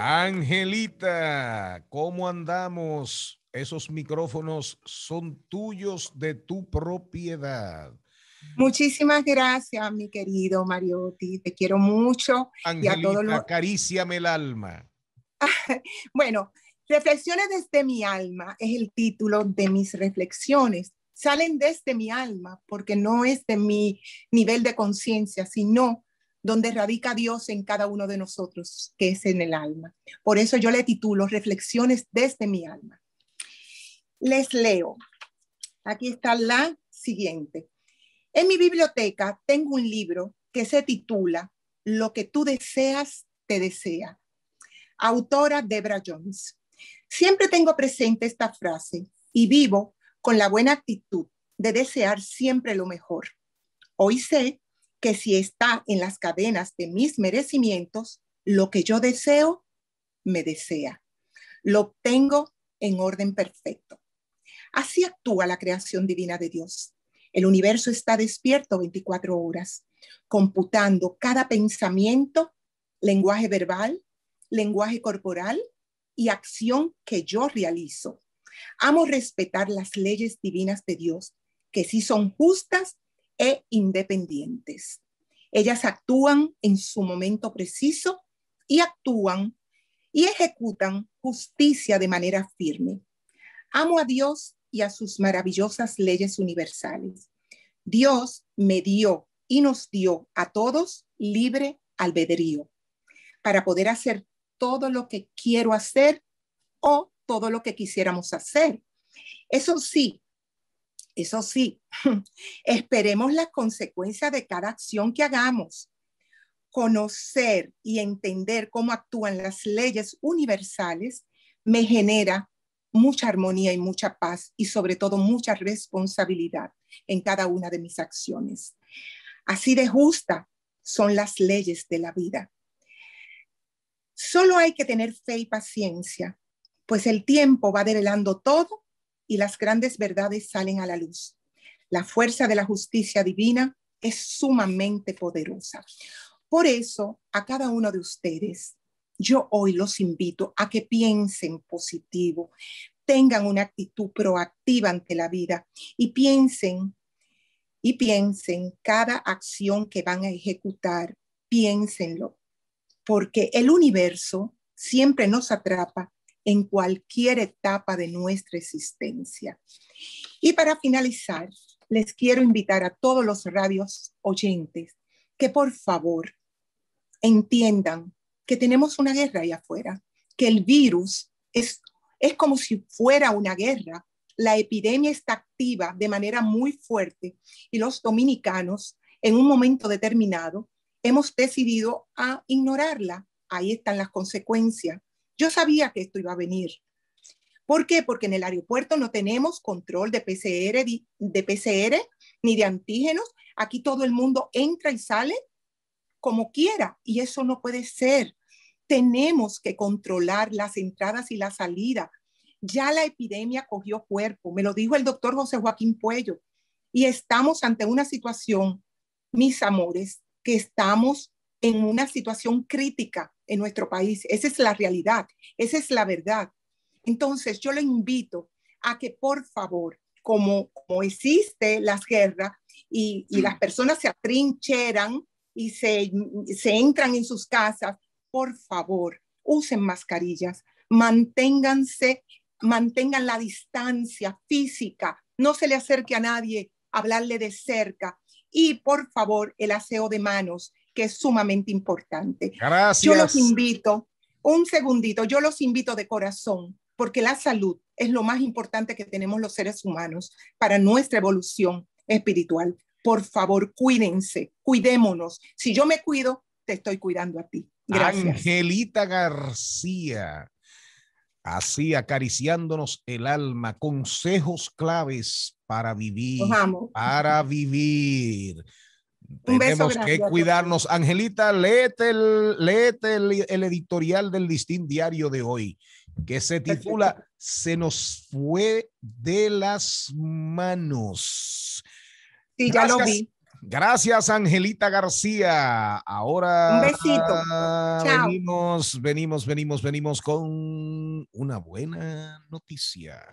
Angelita, ¿cómo andamos? Esos micrófonos son tuyos de tu propiedad. Muchísimas gracias, mi querido Mariotti. Te quiero mucho. Angelita, y a todos los... acaríciame el alma. bueno, Reflexiones desde mi alma es el título de mis reflexiones. Salen desde mi alma porque no es de mi nivel de conciencia, sino donde radica Dios en cada uno de nosotros, que es en el alma. Por eso yo le titulo Reflexiones desde mi alma. Les leo. Aquí está la siguiente. En mi biblioteca tengo un libro que se titula Lo que tú deseas, te desea. Autora Debra Jones. Siempre tengo presente esta frase y vivo con la buena actitud de desear siempre lo mejor. Hoy sé que si está en las cadenas de mis merecimientos, lo que yo deseo, me desea. Lo obtengo en orden perfecto. Así actúa la creación divina de Dios. El universo está despierto 24 horas, computando cada pensamiento, lenguaje verbal, lenguaje corporal y acción que yo realizo. Amo respetar las leyes divinas de Dios, que si son justas e independientes. Ellas actúan en su momento preciso y actúan y ejecutan justicia de manera firme. Amo a Dios y a sus maravillosas leyes universales. Dios me dio y nos dio a todos libre albedrío para poder hacer todo lo que quiero hacer o todo lo que quisiéramos hacer. Eso sí, eso sí, esperemos las consecuencias de cada acción que hagamos. Conocer y entender cómo actúan las leyes universales me genera mucha armonía y mucha paz y sobre todo mucha responsabilidad en cada una de mis acciones. Así de justa son las leyes de la vida. Solo hay que tener fe y paciencia, pues el tiempo va develando todo y las grandes verdades salen a la luz. La fuerza de la justicia divina es sumamente poderosa. Por eso, a cada uno de ustedes, yo hoy los invito a que piensen positivo, tengan una actitud proactiva ante la vida y piensen y piensen cada acción que van a ejecutar, piénsenlo, porque el universo siempre nos atrapa en cualquier etapa de nuestra existencia. Y para finalizar, les quiero invitar a todos los radios oyentes que por favor entiendan que tenemos una guerra ahí afuera, que el virus es, es como si fuera una guerra. La epidemia está activa de manera muy fuerte y los dominicanos en un momento determinado hemos decidido a ignorarla. Ahí están las consecuencias. Yo sabía que esto iba a venir. ¿Por qué? Porque en el aeropuerto no tenemos control de PCR, de PCR ni de antígenos. Aquí todo el mundo entra y sale como quiera y eso no puede ser. Tenemos que controlar las entradas y la salida. Ya la epidemia cogió cuerpo, me lo dijo el doctor José Joaquín Puello, y estamos ante una situación, mis amores, que estamos en una situación crítica en nuestro país. Esa es la realidad, esa es la verdad. Entonces, yo le invito a que por favor, como, como existe las guerras y, las mm. personas se atrincheran y se, se entran en sus casas, por favor, usen mascarillas, manténganse, mantengan la distancia física, no se le acerque a nadie, hablarle de cerca. Y por favor, el aseo de manos que es sumamente importante. Gracias. Yo los invito, un segundito, yo los invito de corazón, porque la salud es lo más importante que tenemos los seres humanos para nuestra evolución espiritual. Por favor, cuídense, cuidémonos. Si yo me cuido, te estoy cuidando a ti. Gracias. Angelita García, así acariciándonos el alma, consejos claves para vivir, para vivir. Tenemos que cuidarnos. Angelita, léete, el, editorial del listín diario de hoy, que se titula Se nos fue de las manos. Sí, ya lo vi. Gracias, Angelita García. Ahora. Un besito. Venimos, venimos, venimos, venimos con una buena noticia.